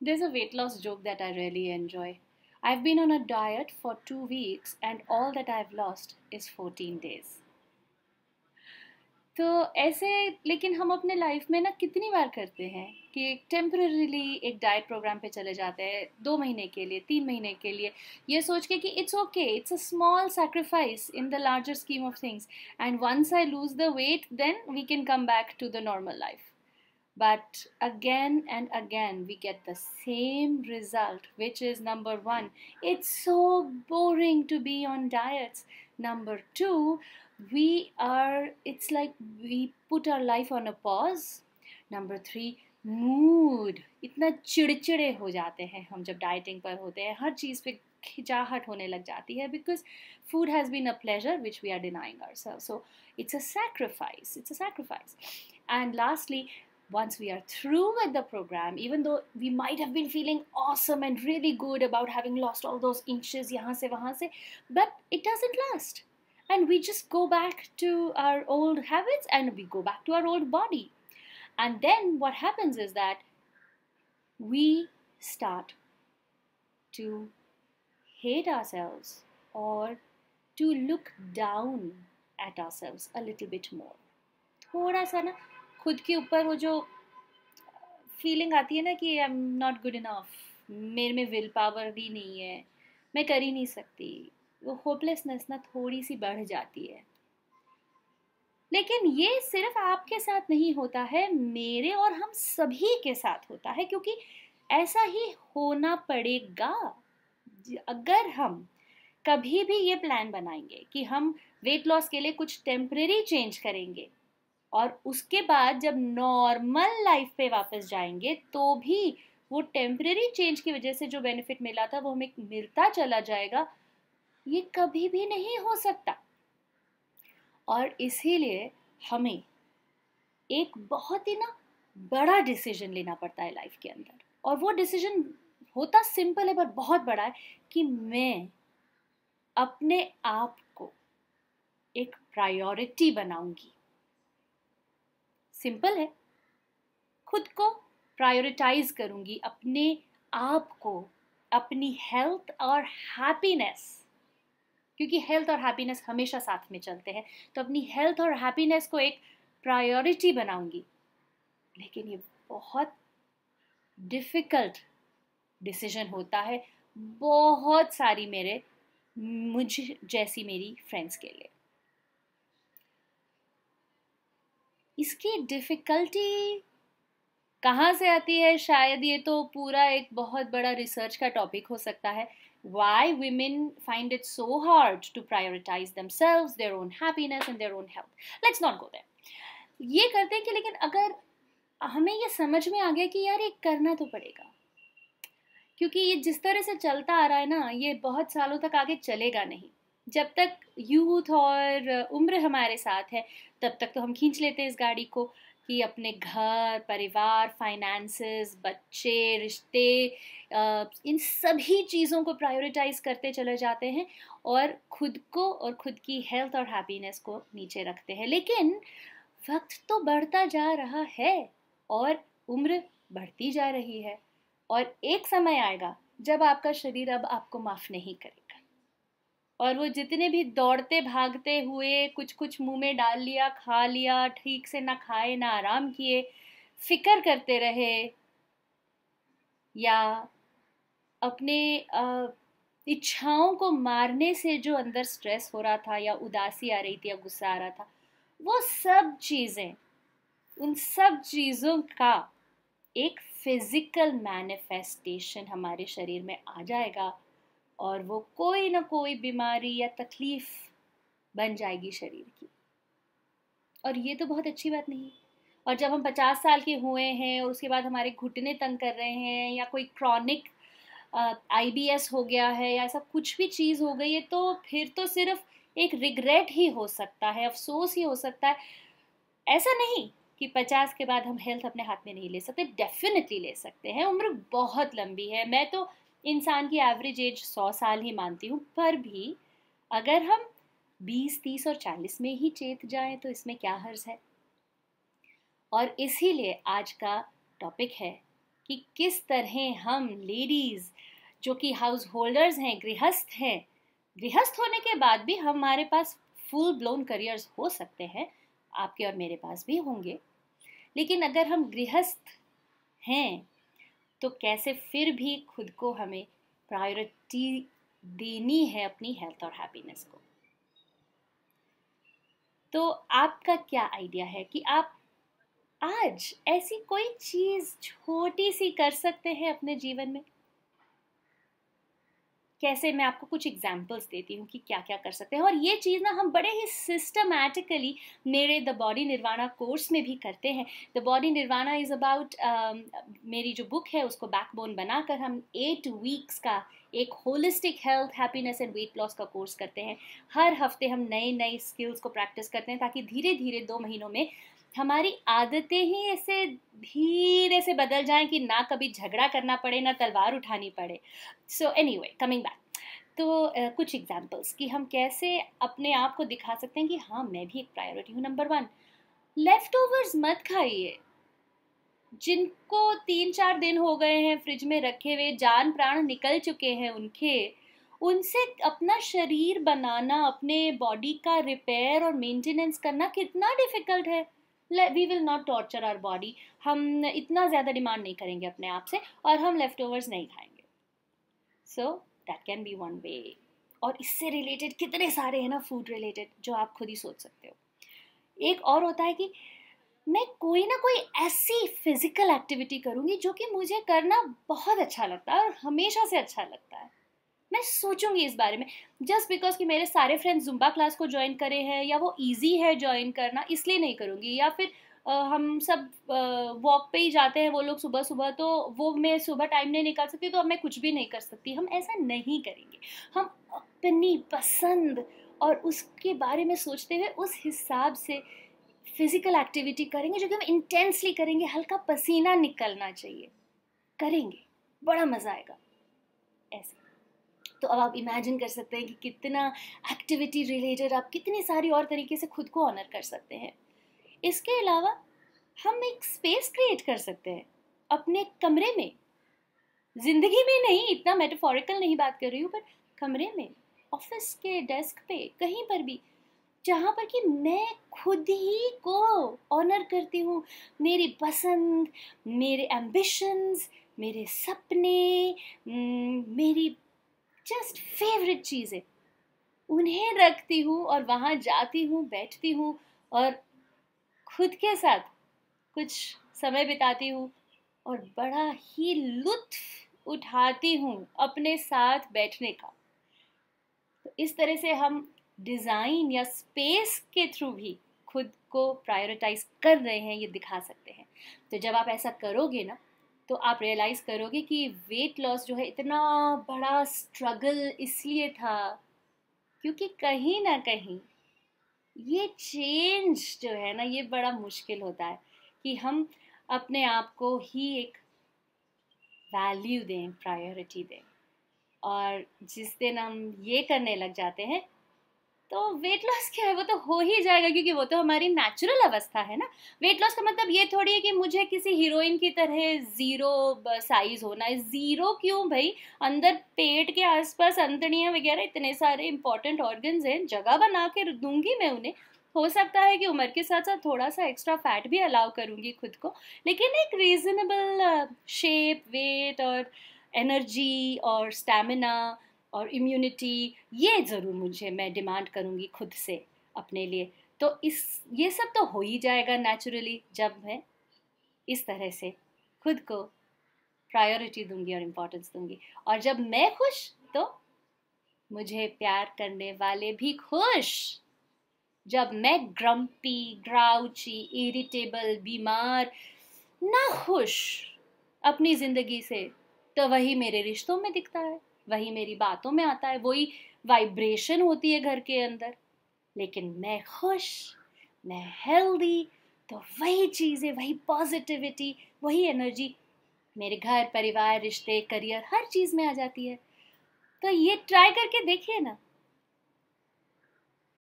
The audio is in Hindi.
There's a weight loss joke that I really enjoy. I've been on a diet for two weeks and all that I've lost is 14 days. तो ऐसे लेकिन हम अपने लाइफ में ना कितनी बार करते हैं कि एक टेम्प्रेरीली एक डाइट प्रोग्राम पे चले जाते हैं दो महीने के लिए तीन महीने के लिए ये सोच के कि it's okay it's a small sacrifice in the larger scheme of things and once I lose the weight then we can come back to the normal life but again and again we get the same result which is number 1 it's so boring to be on diets number 2 we are it's like we put our life on a pause number 3 mood itna chidchide ho jate hain hum jab dieting par hote hain har cheez hone lag jati hai because food has been a pleasure which we are denying ourselves so it's a sacrifice it's a sacrifice and lastly once we are through with the program, even though we might have been feeling awesome and really good about having lost all those inches, yahan se, wahan se, but it doesn't last. And we just go back to our old habits and we go back to our old body. And then what happens is that we start to hate ourselves or to look down at ourselves a little bit more. थोड़ा सा ना खुद के ऊपर वो जो फीलिंग आती है ना कि I am not good enough मेरे में विल पावर भी नहीं है मैं कर ही नहीं सकती वो होपलेसनेस ना थोड़ी सी बढ़ जाती है लेकिन ये सिर्फ आपके साथ नहीं होता है मेरे और हम सभी के साथ होता है क्योंकि ऐसा ही होना पड़ेगा अगर हम कभी भी ये प्लान बनाएंगे कि हम वेट लॉस के लिए कुछ टेम्परेरी चेंज करेंगे और उसके बाद जब नॉर्मल लाइफ पे वापस जाएंगे तो भी वो टेम्प्रेरी चेंज की वजह से जो बेनिफिट मिला था वो हमें मिलता चला जाएगा ये कभी भी नहीं हो सकता और इसीलिए हमें एक बहुत ही ना बड़ा डिसीजन लेना पड़ता है लाइफ के अंदर और वो डिसीजन होता सिंपल है पर बहुत बड़ा है कि मैं अपने आप को एक प्रायोरिटी बनाऊंगी सिंपल है खुद को प्रायोरिटाइज करूँगी अपने आप को अपनी हेल्थ और हैप्पीनेस क्योंकि हेल्थ और हैप्पीनेस हमेशा साथ में चलते हैं तो अपनी हेल्थ और हैप्पीनेस को एक प्रायोरिटी बनाऊंगी लेकिन ये बहुत डिफ़िकल्ट डिसीजन होता है बहुत सारी मेरे मुझ जैसी मेरी फ्रेंड्स के लिए इसकी डिफ़िकल्टी कहाँ से आती है शायद ये तो पूरा एक बहुत बड़ा रिसर्च का टॉपिक हो सकता है women find find so hard to prioritize prioritize selves their own happiness and their own health let's not go there. ये करते हैं कि लेकिन अगर हमें ये समझ में आ गया कि यार ये करना तो पड़ेगा क्योंकि ये जिस तरह से चलता आ रहा है ना ये बहुत सालों तक आगे चलेगा नहीं जब तक यूथ और उम्र हमारे साथ है तब तक तो हम खींच लेते हैं इस गाड़ी को कि अपने घर परिवार फाइनेंसेस बच्चे रिश्ते इन सभी चीज़ों को प्रायोरिटाइज करते चले जाते हैं और खुद को और खुद की हेल्थ और हैप्पीनेस को नीचे रखते हैं लेकिन वक्त तो बढ़ता जा रहा है और उम्र बढ़ती जा रही है और एक समय आएगा जब आपका शरीर अब आपको माफ़ नहीं करेगा और वो जितने भी दौड़ते भागते हुए कुछ कुछ मुंह में डाल लिया खा लिया ठीक से ना खाए ना आराम किए फिकर करते रहे या अपने इच्छाओं को मारने से जो अंदर स्ट्रेस हो रहा था या उदासी आ रही थी या गुस्सा आ रहा था वो सब चीज़ें उन सब चीज़ों का एक फिज़िकल मैनिफेस्टेशन हमारे शरीर में आ जाएगा और वो कोई ना कोई बीमारी या तकलीफ बन जाएगी शरीर की और ये तो बहुत अच्छी बात नहीं और जब हम पचास साल के हुए हैं और उसके बाद हमारे घुटने तंग कर रहे हैं या कोई क्रॉनिक आईबीएस हो गया है या ऐसा कुछ भी चीज़ हो गई है तो फिर तो सिर्फ एक रिग्रेट ही हो सकता है अफसोस ही हो सकता है ऐसा नहीं कि पचास के बाद हम हेल्थ अपने हाथ में नहीं ले सकते डेफिनेटली ले सकते हैं उम्र बहुत लंबी है मैं तो इंसान की एवरेज एज सौ साल ही मानती हूँ पर भी अगर हम बीस तीस और चालीस में ही चेत जाएं तो इसमें क्या हर्ज है और इसीलिए आज का टॉपिक है कि किस तरह हम लेडीज़ जो कि हाउस होल्डर्स हैं गृहस्थ हैं गृहस्थ होने के बाद भी हमारे पास फुल ब्लोन करियर्स हो सकते हैं आपके और मेरे पास भी होंगे लेकिन अगर हम गृहस्थ हैं तो कैसे फिर भी खुद को हमें प्रायोरिटी देनी है अपनी हेल्थ और हैप्पीनेस को तो आपका क्या आइडिया है कि आप आज ऐसी कोई चीज़ छोटी सी कर सकते हैं अपने जीवन में कैसे मैं आपको कुछ एग्जाम्पल्स देती हूँ कि क्या क्या कर सकते हैं और ये चीज़ ना हम बड़े ही सिस्टमैटिकली मेरे द बॉडी निर्वाणा कोर्स में भी करते हैं the body nirvana is about मेरी जो बुक है उसको बैकबोन बनाकर हम एट वीक्स का एक holistic health happiness and weight loss का कोर्स करते हैं हर हफ्ते हम नए नए स्किल्स को प्रैक्टिस करते हैं ताकि धीरे धीरे दो महीनों में हमारी आदतें ही ऐसे धीरे से बदल जाएं कि ना कभी झगड़ा करना पड़े ना तलवार उठानी पड़े so anyway coming back तो uh, कुछ एग्जाम्पल्स कि हम कैसे अपने आप को दिखा सकते हैं कि हाँ मैं भी एक प्रायोरिटी हूँ नंबर वन लेफ्ट ओवर्स मत खाइए जिनको तीन चार दिन हो गए हैं फ्रिज में रखे हुए जान प्राण निकल चुके हैं उनके उनसे अपना शरीर बनाना अपने बॉडी का रिपेयर और मेंटेनेंस करना कितना डिफिकल्ट है we will not torture our body हम इतना ज़्यादा डिमांड नहीं करेंगे अपने आप से और हम leftovers नहीं खाएंगे so that can be one way और इससे रिलेटेड कितने सारे हैं ना फूड रिलेटेड जो आप खुद ही सोच सकते हो एक और होता है कि मैं कोई ना कोई ऐसी फिजिकल एक्टिविटी करूँगी जो कि मुझे करना बहुत अच्छा लगता है और हमेशा से अच्छा लगता है मैं सोचूंगी इस बारे में जस्ट बिकॉज कि मेरे सारे फ्रेंड्स जुम्बा क्लास को ज्वाइन करे हैं या वो ईजी है ज्वाइन करना इसलिए नहीं करूँगी या फिर Uh, हम सब वॉक uh, पे ही जाते हैं वो लोग सुबह सुबह तो वो मैं सुबह टाइम नहीं निकाल सकती तो अब मैं कुछ भी नहीं कर सकती हम ऐसा नहीं करेंगे हम अपनी पसंद और उसके बारे में सोचते हुए उस हिसाब से फिज़िकल एक्टिविटी करेंगे जो कि हम इंटेंसली करेंगे हल्का पसीना निकलना चाहिए करेंगे बड़ा मज़ा आएगा ऐसा तो अब आप इमेजिन कर सकते हैं कि कितना एक्टिविटी रिलेटेड आप कितनी सारी और तरीके से खुद को ऑनर कर सकते हैं इसके अलावा हम एक स्पेस क्रिएट कर सकते हैं अपने कमरे में जिंदगी में नहीं इतना मेटाफोरिकल नहीं बात कर रही हूँ पर कमरे में ऑफिस के डेस्क पे कहीं पर भी जहाँ पर कि मैं खुद ही को ऑनर करती हूँ मेरी पसंद मेरे एम्बिशंस मेरे सपने मेरी जस्ट फेवरेट चीज़ें उन्हें रखती हूँ और वहाँ जाती हूँ बैठती हूँ और खुद के साथ कुछ समय बिताती हूँ और बड़ा ही लुत्फ उठाती हूँ अपने साथ बैठने का तो इस तरह से हम डिज़ाइन या स्पेस के थ्रू भी खुद को प्रायोरिटाइज कर रहे हैं ये दिखा सकते हैं तो जब आप ऐसा करोगे ना तो आप रियलाइज़ करोगे कि वेट लॉस जो है इतना बड़ा स्ट्रगल इसलिए था क्योंकि कहीं ना कहीं ये चेंज जो है ना ये बड़ा मुश्किल होता है कि हम अपने आप को ही एक वैल्यू दें प्रायोरिटी दें और जिस दिन हम ये करने लग जाते हैं तो वेट लॉस क्या है वो तो हो ही जाएगा क्योंकि वो तो हमारी नेचुरल अवस्था है ना वेट लॉस का मतलब ये थोड़ी है कि मुझे किसी हीरोइन की तरह ज़ीरो साइज होना है ज़ीरो क्यों भाई अंदर पेट के आसपास अंतड़ियाँ वगैरह इतने सारे इंपॉर्टेंट ऑर्गन्स हैं जगह बना के दूंगी मैं उन्हें हो सकता है कि उम्र के साथ साथ थोड़ा सा एक्स्ट्रा फैट भी अलाउ करूँगी खुद को लेकिन एक रीज़नेबल शेप वेट और एनर्जी और स्टेमिना और इम्यूनिटी ये ज़रूर मुझे मैं डिमांड करूँगी खुद से अपने लिए तो इस ये सब तो हो ही जाएगा नेचुरली जब मैं इस तरह से खुद को प्रायोरिटी दूंगी और इम्पोर्टेंस दूंगी और जब मैं खुश तो मुझे प्यार करने वाले भी खुश जब मैं ग्रम्पी ग्राउची इरिटेबल बीमार ना खुश अपनी ज़िंदगी से तो वही मेरे रिश्तों में दिखता है वही मेरी बातों में आता है वही वाइब्रेशन होती है घर के अंदर लेकिन मैं खुश मैं हेल्दी तो वही चीज़ें वही पॉजिटिविटी वही एनर्जी मेरे घर परिवार रिश्ते करियर हर चीज़ में आ जाती है तो ये ट्राई करके देखिए ना